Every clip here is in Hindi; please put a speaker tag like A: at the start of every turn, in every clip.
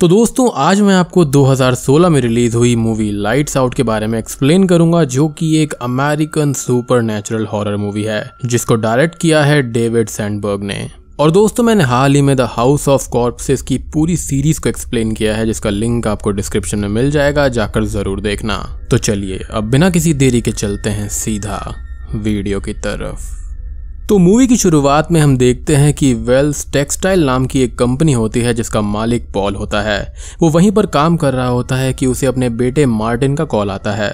A: तो दोस्तों आज मैं आपको 2016 में रिलीज हुई मूवी लाइट्स आउट के बारे में एक्सप्लेन करूंगा जो कि एक American supernatural horror movie है जिसको डायरेक्ट किया है डेविड सैंडबर्ग ने और दोस्तों मैंने हाल ही में द हाउस ऑफ कॉर्प्सेस की पूरी सीरीज को एक्सप्लेन किया है जिसका लिंक आपको डिस्क्रिप्शन में मिल जाएगा जाकर जरूर देखना तो चलिए अब बिना किसी देरी के चलते हैं सीधा वीडियो की तरफ तो मूवी की शुरुआत में हम देखते हैं कि वेल्स टेक्सटाइल नाम की एक कंपनी होती है जिसका मालिक पॉल होता है वो वहीं पर काम कर रहा होता है कि उसे अपने बेटे मार्टिन का कॉल आता है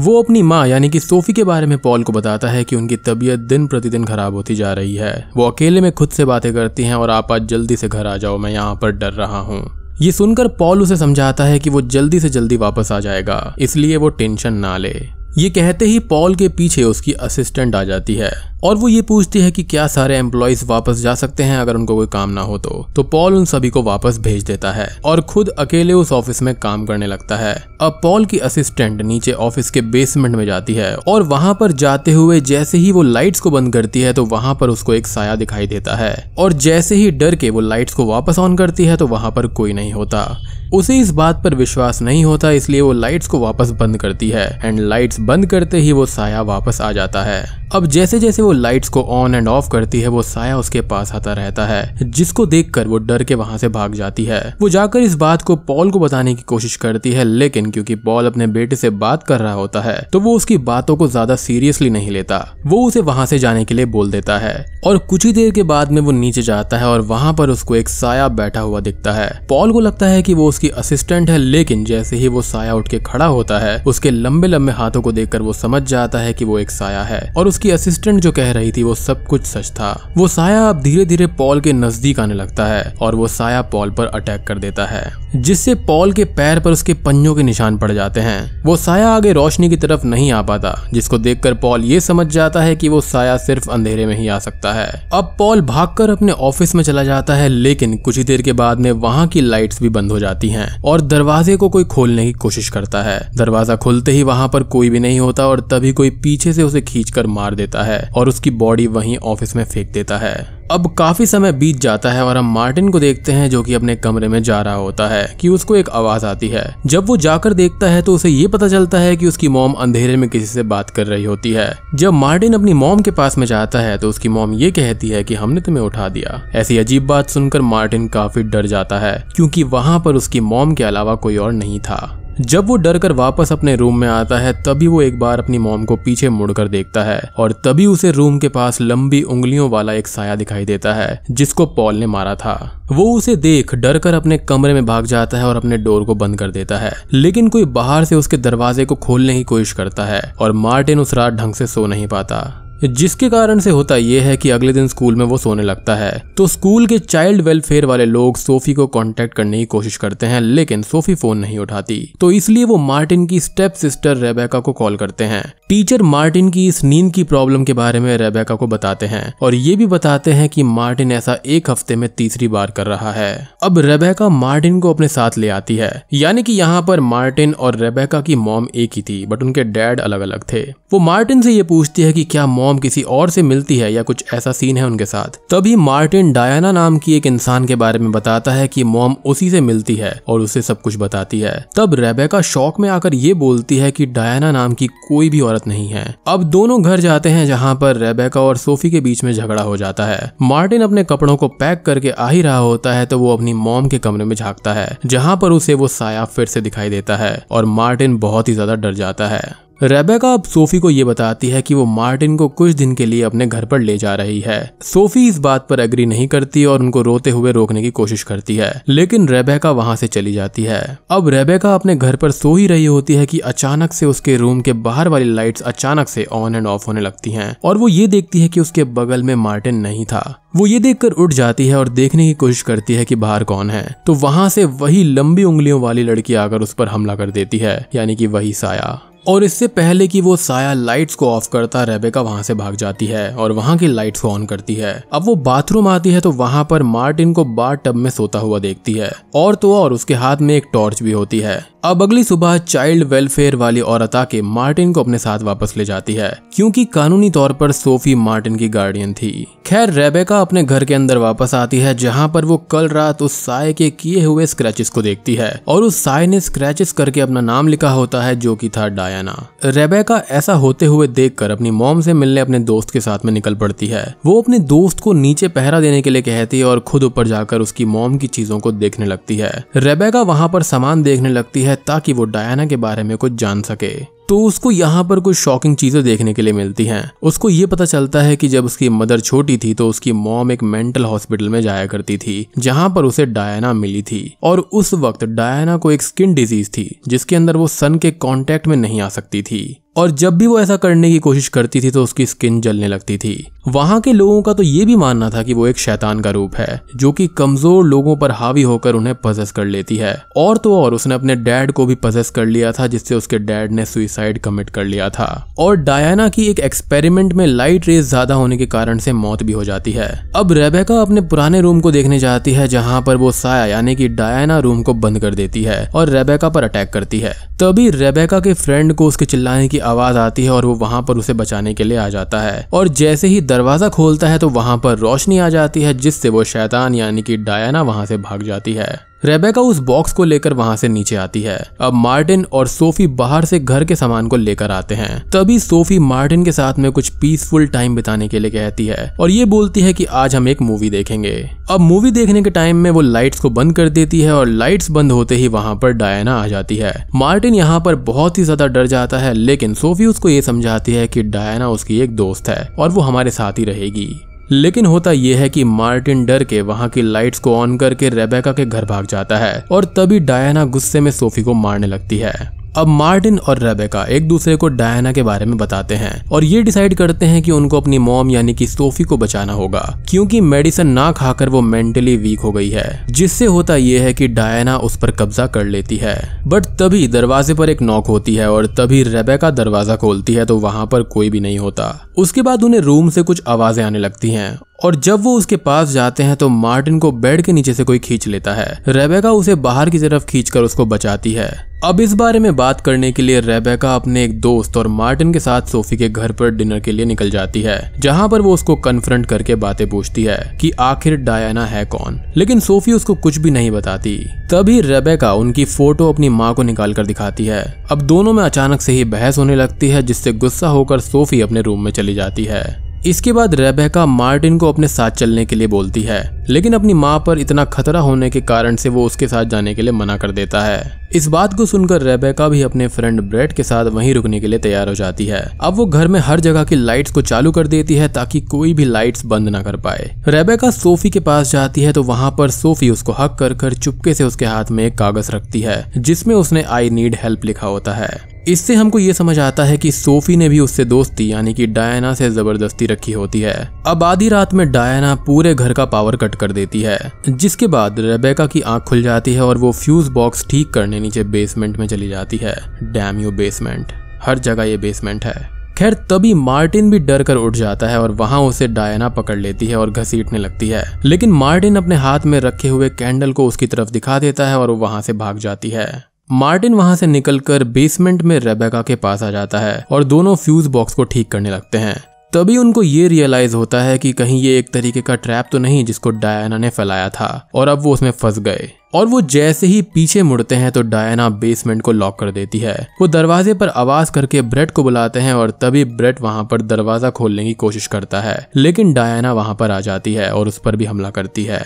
A: वो अपनी माँ यानी कि सोफी के बारे में पॉल को बताता है कि उनकी तबीयत दिन प्रतिदिन खराब होती जा रही है वो अकेले में खुद से बातें करती हैं और आप आज जल्दी से घर आ जाओ मैं यहाँ पर डर रहा हूँ ये सुनकर पॉल उसे समझाता है कि वो जल्दी से जल्दी वापस आ जाएगा इसलिए वो टेंशन ना ले ये कहते ही पॉल के पीछे उसकी असिस्टेंट आ जाती है और वो ये पूछती है कि क्या सारे एम्प्लॉयज वापस जा सकते हैं अगर उनको कोई काम ना हो तो तो पॉल उन सभी को वापस भेज देता है और खुद अकेले उस ऑफिस में काम करने लगता है अब पॉल की असिस्टेंट नीचे ऑफिस के बेसमेंट में जाती है और वहां पर जाते हुए जैसे ही वो लाइट्स को बंद करती है तो वहां पर उसको एक साया दिखाई देता है और जैसे ही डर के वो लाइट्स को वापस ऑन करती है तो वहां पर कोई नहीं होता उसे इस बात पर विश्वास नहीं होता इसलिए वो लाइट्स को वापस बंद करती है एंड लाइट्स बंद करते ही वो साया वापस आ जाता है अब जैसे जैसे वो लाइट्स को ऑन एंड ऑफ करती है वो साया उसके पास आता रहता है जिसको देखकर वो डर के वहां से भाग जाती है वो जाकर इस बात को पॉल को बताने की कोशिश करती है लेकिन क्योंकि पॉल अपने बेटे से बात कर रहा होता है तो वो उसकी बातों को ज्यादा सीरियसली नहीं लेता वो उसे वहां से जाने के लिए बोल देता है और कुछ ही देर के बाद में वो नीचे जाता है और वहां पर उसको एक साया बैठा हुआ दिखता है पॉल को लगता है कि वो उसकी असिस्टेंट है लेकिन जैसे ही वो साया उठ के खड़ा होता है उसके लंबे लंबे हाथों को देखकर वो समझ जाता है कि वो एक साया है और उसकी असिस्टेंट जो कह रही थी वो सब कुछ सच था वो साया अब धीरे धीरे पॉल के नजदीक आने लगता है और वो साया पॉल पर अटैक कर देता है जिससे पॉल के पैर पर उसके पंजों के निशान पड़ जाते हैं वो साया आगे रोशनी की तरफ नहीं आ पाता जिसको देखकर पॉल ये समझ जाता है कि वो साया सिर्फ अंधेरे में ही आ सकता है अब पॉल भागकर अपने ऑफिस में चला जाता है लेकिन कुछ ही देर के बाद में वहाँ की लाइट्स भी बंद हो जाती हैं और दरवाजे को कोई खोलने की कोशिश करता है दरवाजा खुलते ही वहाँ पर कोई भी नहीं होता और तभी कोई पीछे से उसे खींच मार देता है और उसकी बॉडी वहीं ऑफिस में फेंक देता है अब काफी समय बीत जाता है और हम मार्टिन को देखते हैं जो कि अपने कमरे में जा रहा होता है कि उसको एक आवाज आती है जब वो जाकर देखता है तो उसे ये पता चलता है कि उसकी मॉम अंधेरे में किसी से बात कर रही होती है जब मार्टिन अपनी मॉम के पास में जाता है तो उसकी मॉम ये कहती है की हमने तुम्हें उठा दिया ऐसी अजीब बात सुनकर मार्टिन काफी डर जाता है क्यूँकी वहाँ पर उसकी मॉम के अलावा कोई और नहीं था जब वो डर कर वापस अपने रूम में आता है तभी वो एक बार अपनी मोम को पीछे मुड़कर देखता है और तभी उसे रूम के पास लंबी उंगलियों वाला एक साया दिखाई देता है जिसको पॉल ने मारा था वो उसे देख डर कर अपने कमरे में भाग जाता है और अपने डोर को बंद कर देता है लेकिन कोई बाहर से उसके दरवाजे को खोलने की कोशिश करता है और मार्टिन उस रात ढंग से सो नहीं पाता जिसके कारण से होता यह है कि अगले दिन स्कूल में वो सोने लगता है तो स्कूल के चाइल्ड वेलफेयर वाले लोग सोफी को कॉन्टेक्ट करने की कोशिश करते हैं लेकिन सोफी फोन नहीं उठाती तो इसलिए वो मार्टिन की स्टेप सिस्टर रेबेका को कॉल करते हैं टीचर मार्टिन की इस नींद की प्रॉब्लम के बारे में रेबेका को बताते हैं और ये भी बताते हैं कि मार्टिन ऐसा एक हफ्ते में तीसरी बार कर रहा है अब रेबेका मार्टिन को अपने साथ ले आती है यानी कि यहाँ पर मार्टिन और रेबेका की मॉम एक ही थी बट उनके डैड अलग अलग थे वो मार्टिन से ये पूछती है कि क्या मॉम टॉम किसी और से मिलती है या कुछ ऐसा सीन है उनके साथ तभी मार्टिन डायना नाम की एक इंसान के बारे में बताता है कि मॉम उसी से मिलती है और उसे सब कुछ बताती है तब रेबेका शौक में आकर ये बोलती है कि डायना नाम की कोई भी औरत नहीं है अब दोनों घर जाते हैं जहाँ पर रेबेका और सोफी के बीच में झगड़ा हो जाता है मार्टिन अपने कपड़ों को पैक करके आ ही रहा होता है तो वो अपनी मॉम के कमरे में झांकता है जहाँ पर उसे वो साया फिर से दिखाई देता है और मार्टिन बहुत ही ज्यादा डर जाता है रेबेका अब सोफी को यह बताती है कि वो मार्टिन को कुछ दिन के लिए अपने घर पर ले जा रही है सोफी इस बात पर एग्री नहीं करती और उनको रोते हुए रोकने की कोशिश करती है लेकिन रेबेका वहां से चली जाती है अब रेबेका अपने घर पर सो ही रही होती है कि अचानक से उसके रूम के बाहर वाली लाइट्स अचानक से ऑन एंड ऑफ होने लगती हैं और वो ये देखती है कि उसके बगल में मार्टिन नहीं था वो ये देखकर उठ जाती है और देखने की कोशिश करती है कि बाहर कौन है तो वहां से वही लंबी उंगलियों वाली लड़की आकर उस पर हमला कर देती है यानी कि वही साया और इससे पहले कि वो साया लाइट्स को ऑफ करता रेबेका वहां से भाग जाती है और वहां की लाइट्स को ऑन करती है अब वो बाथरूम आती है तो वहां पर मार्टिन को बार टब में सोता हुआ देखती है और तो और उसके हाथ में एक टॉर्च भी होती है अब अगली सुबह चाइल्ड वेलफेयर वाली औरत आके मार्टिन को अपने साथ वापस ले जाती है क्योंकि कानूनी तौर पर सोफी मार्टिन की गार्डियन थी खैर रेबेका अपने घर के अंदर वापस आती है जहां पर वो कल रात उस साय के किए हुए स्क्रैचेस को देखती है और उस साय ने स्क्रैचेस करके अपना नाम लिखा होता है जो की था डायना रेबेका ऐसा होते हुए देख अपनी मोम से मिलने अपने दोस्त के साथ में निकल पड़ती है वो अपने दोस्त को नीचे पहरा देने के लिए कहती है और खुद ऊपर जाकर उसकी मोम की चीजों को देखने लगती है रेबेका वहां पर सामान देखने लगती है है ताकि वो डायना के बारे में कुछ जान सके तो उसको यहाँ पर कुछ शॉकिंग चीजें देखने के लिए मिलती हैं उसको ये पता चलता है कि जब उसकी मदर छोटी थी तो उसकी मॉम एक मेंटल हॉस्पिटल में जाया करती थी जहाँ पर उसे डायना मिली थी और उस वक्त डायना को एक स्किन डिजीज थी जिसके अंदर वो सन के कांटेक्ट में नहीं आ सकती थी और जब भी वो ऐसा करने की कोशिश करती थी तो उसकी स्किन जलने लगती थी वहां के लोगों का तो ये भी मानना था कि वो एक शैतान का रूप है जो कि कमजोर लोगों पर हावी होकर उन्हें पजेस कर लेती है और तो और उसने अपने डैड को भी पजेस कर लिया था जिससे उसके डैड ने सुइसाइड कमिट कर लिया था और डायना की एक एक्सपेरिमेंट में लाइट रेस ज्यादा होने के कारण से मौत भी हो जाती है अब रेबेका अपने पुराने रूम को देखने जाती है जहां पर वो साया यानी कि डायना रूम को बंद कर देती है और रेबेका पर अटैक करती है तभी रेबेका के फ्रेंड को उसके चिल्लाने की आवाज आती है और वो वहां पर उसे बचाने के लिए आ जाता है और जैसे ही दरवाजा खोलता है तो वहां पर रोशनी आ जाती है जिससे वो शैतान यानी कि डायना वहां से भाग जाती है रेबेका उस बॉक्स को लेकर वहां से नीचे आती है अब मार्टिन और सोफी बाहर से घर के सामान को लेकर आते हैं तभी सोफी मार्टिन के साथ में कुछ पीसफुल टाइम बिताने के लिए कहती है और ये बोलती है कि आज हम एक मूवी देखेंगे अब मूवी देखने के टाइम में वो लाइट्स को बंद कर देती है और लाइट्स बंद होते ही वहां पर डायना आ जाती है मार्टिन यहाँ पर बहुत ही ज्यादा डर जाता है लेकिन सोफी उसको ये समझाती है कि डायना उसकी एक दोस्त है और वो हमारे साथ ही रहेगी लेकिन होता यह है कि मार्टिन डर के वहां की लाइट्स को ऑन करके रेबेका के घर भाग जाता है और तभी डायना गुस्से में सोफी को मारने लगती है अब मार्टिन और रेबेका एक दूसरे को डायना के बारे में बताते हैं और ये डिसाइड करते हैं कि उनको अपनी मोम यानी कि सोफी को बचाना होगा क्योंकि मेडिसिन ना खाकर वो मेंटली वीक हो गई है जिससे होता यह है कि डायना उस पर कब्जा कर लेती है बट तभी दरवाजे पर एक नॉक होती है और तभी रेबेका दरवाजा खोलती है तो वहां पर कोई भी नहीं होता उसके बाद उन्हें रूम से कुछ आवाजें आने लगती हैं और जब वो उसके पास जाते हैं तो मार्टिन को बेड के नीचे से कोई खींच लेता है रेबेका उसे बाहर की तरफ खींचकर उसको बचाती है अब इस बारे में बात करने के लिए रेबेका अपने एक दोस्त और मार्टिन के साथ सोफी के घर पर डिनर के लिए निकल जाती है जहां पर वो उसको कन्फ्रंट करके बातें पूछती है कि आखिर डायना है कौन लेकिन सोफी उसको कुछ भी नहीं बताती तभी रेबेका उनकी फोटो अपनी माँ को निकाल कर दिखाती है अब दोनों में अचानक से ही बहस होने लगती है जिससे गुस्सा होकर सोफी अपने रूम में चली जाती है इसके बाद रेबेका मार्टिन को अपने साथ चलने के लिए बोलती है लेकिन अपनी माँ पर इतना खतरा होने के कारण से वो उसके साथ जाने के लिए मना कर देता है इस बात को सुनकर रेबेका भी अपने फ्रेंड ब्रेड के साथ वहीं रुकने के लिए तैयार हो जाती है अब वो घर में हर जगह की लाइट्स को चालू कर देती है ताकि कोई भी लाइट्स बंद ना कर पाए रेबेका सोफी के पास जाती है तो वहां पर सोफी उसको हक कर कर चुपके से उसके हाथ में एक कागज रखती है जिसमें उसने आई नीड हेल्प लिखा होता है इससे हमको ये समझ आता है कि सोफी ने भी उससे दोस्ती यानी कि डायना से जबरदस्ती रखी होती है अब आधी रात में डायना पूरे घर का पावर कट कर देती है जिसके बाद रेबेका की आंख खुल जाती है और वो फ्यूज बॉक्स ठीक करने नीचे बेसमेंट में चली जाती है डैम यू बेसमेंट हर जगह ये बेसमेंट है खैर तभी मार्टिन भी डर कर उठ जाता है और वहां उसे डायना पकड़ लेती है और घसीटने लगती है लेकिन मार्टिन अपने हाथ में रखे हुए कैंडल को उसकी तरफ दिखा देता है और वो वहां से भाग जाती है मार्टिन वहां से निकलकर बेसमेंट में रेबेका के पास आ जाता है और दोनों फ्यूज बॉक्स को ठीक करने लगते हैं तभी उनको ये रियलाइज होता है कि कहीं ये एक तरीके का ट्रैप तो नहीं जिसको डायना ने फैलाया था और अब वो उसमें फंस गए और वो जैसे ही पीछे मुड़ते हैं तो डायना बेसमेंट को लॉक कर देती है वो दरवाजे पर आवाज करके ब्रेट को बुलाते हैं और तभी ब्रेट वहां पर दरवाजा खोलने की कोशिश करता है लेकिन डायना वहां पर आ जाती है और उस पर भी हमला करती है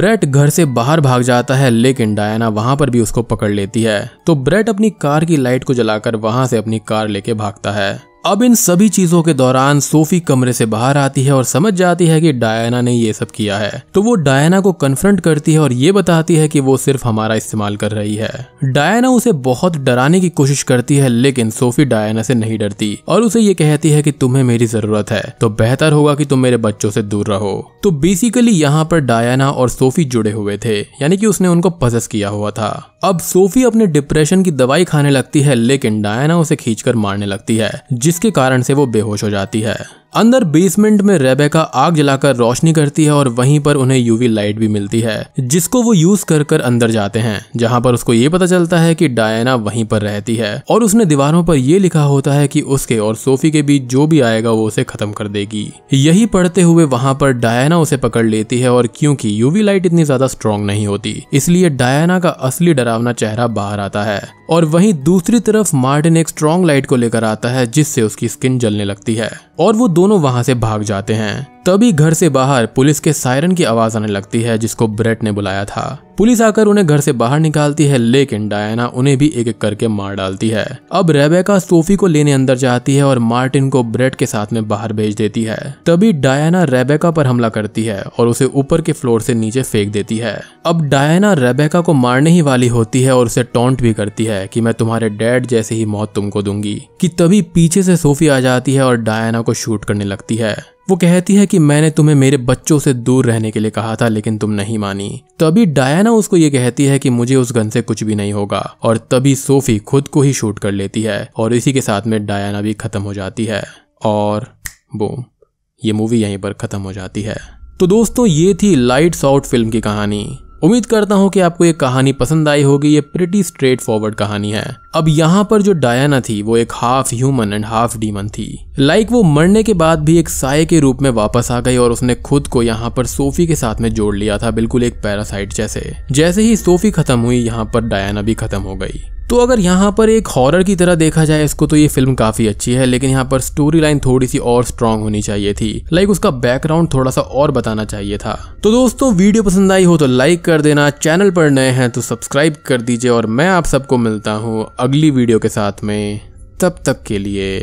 A: ब्रेट घर से बाहर भाग जाता है लेकिन डायना वहां पर भी उसको पकड़ लेती है तो ब्रेट अपनी कार की लाइट को जलाकर वहां से अपनी कार लेके भागता है अब इन सभी चीजों के दौरान सोफी कमरे से बाहर आती है और समझ जाती है कि डायना ने ये सब किया है तो वो डायना को कन्फ्रंट करती है और ये बताती है कि वो सिर्फ हमारा इस्तेमाल कर रही है डायना उसे बहुत डराने की कोशिश करती है लेकिन सोफी डायना से नहीं डरती और उसे ये कहती है कि तुम्हें मेरी जरूरत है तो बेहतर होगा कि तुम मेरे बच्चों से दूर रहो तो बेसिकली यहाँ पर डायना और सोफी जुड़े हुए थे यानी कि उसने उनको पजस किया हुआ था अब सोफी अपने डिप्रेशन की दवाई खाने लगती है लेकिन डायना उसे खींचकर मारने लगती है जिस जिसके कारण से वो बेहोश हो जाती है अंदर बेसमेंट में रेबेका आग जलाकर रोशनी करती है और वहीं पर उन्हें यूवी लाइट भी मिलती है जिसको वो यूज कर कर अंदर जाते हैं जहां पर उसको ये पता चलता है कि डायना वहीं पर रहती है और उसने दीवारों पर यह लिखा होता है कि उसके और सोफी के बीच जो भी आएगा वो उसे खत्म कर देगी यही पढ़ते हुए वहां पर डायना उसे पकड़ लेती है और क्योंकि यूवी लाइट इतनी ज्यादा स्ट्रॉन्ग नहीं होती इसलिए डायना का असली डरावना चेहरा बाहर आता है और वहीं दूसरी तरफ मार्टिन एक स्ट्रॉन्ग लाइट को लेकर आता है जिससे उसकी स्किन जलने लगती है और वो दोनों वहां से भाग जाते हैं तभी घर से बाहर पुलिस के सायरन की आवाज आने लगती है जिसको ब्रेट ने बुलाया था पुलिस आकर उन्हें घर से बाहर निकालती है लेकिन डायना उन्हें भी एक एक करके मार डालती है अब रेबेका सोफी को लेने अंदर जाती है और मार्टिन को ब्रेट के साथ में बाहर भेज देती है तभी डायना रेबेका पर हमला करती है और उसे ऊपर के फ्लोर से नीचे फेंक देती है अब डायना रेबेका को मारने ही वाली होती है और उसे टोंट भी करती है की मैं तुम्हारे डैड जैसे ही मौत तुमको दूंगी की तभी पीछे से सोफी आ जाती है और डायना को शूट करने लगती है वो कहती है कि मैंने तुम्हें मेरे बच्चों से दूर रहने के लिए कहा था लेकिन तुम नहीं मानी तभी डायना उसको ये कहती है कि मुझे उस गन से कुछ भी नहीं होगा और तभी सोफी खुद को ही शूट कर लेती है और इसी के साथ में डायना भी खत्म हो जाती है और बूम ये मूवी यहीं पर खत्म हो जाती है तो दोस्तों ये थी लाइट्स आउट फिल्म की कहानी उम्मीद करता हूं कि आपको ये कहानी पसंद आई होगी ये प्रिटी स्ट्रेट फॉरवर्ड कहानी है अब यहाँ पर जो डायना थी वो एक half human and half demon थी लाइक वो मरने के बाद भी एक साय के रूप में वापस आ गई और उसने खुद को यहाँ पर सोफी के साथ में जोड़ लिया था बिल्कुल एक पैरासाइट जैसे जैसे ही सोफी खत्म हुई यहाँ पर डायना भी खत्म हो गई तो अगर यहाँ पर एक हॉरर की तरह देखा जाए इसको तो ये फिल्म काफी अच्छी है लेकिन यहाँ पर स्टोरी लाइन थोड़ी सी और स्ट्रांग होनी चाहिए थी लाइक उसका बैकग्राउंड थोड़ा सा और बताना चाहिए था तो दोस्तों वीडियो पसंद आई हो तो लाइक कर देना चैनल पर नए हैं तो सब्सक्राइब कर दीजिए और मैं आप सबको मिलता हूँ अगली वीडियो के साथ में तब तक के लिए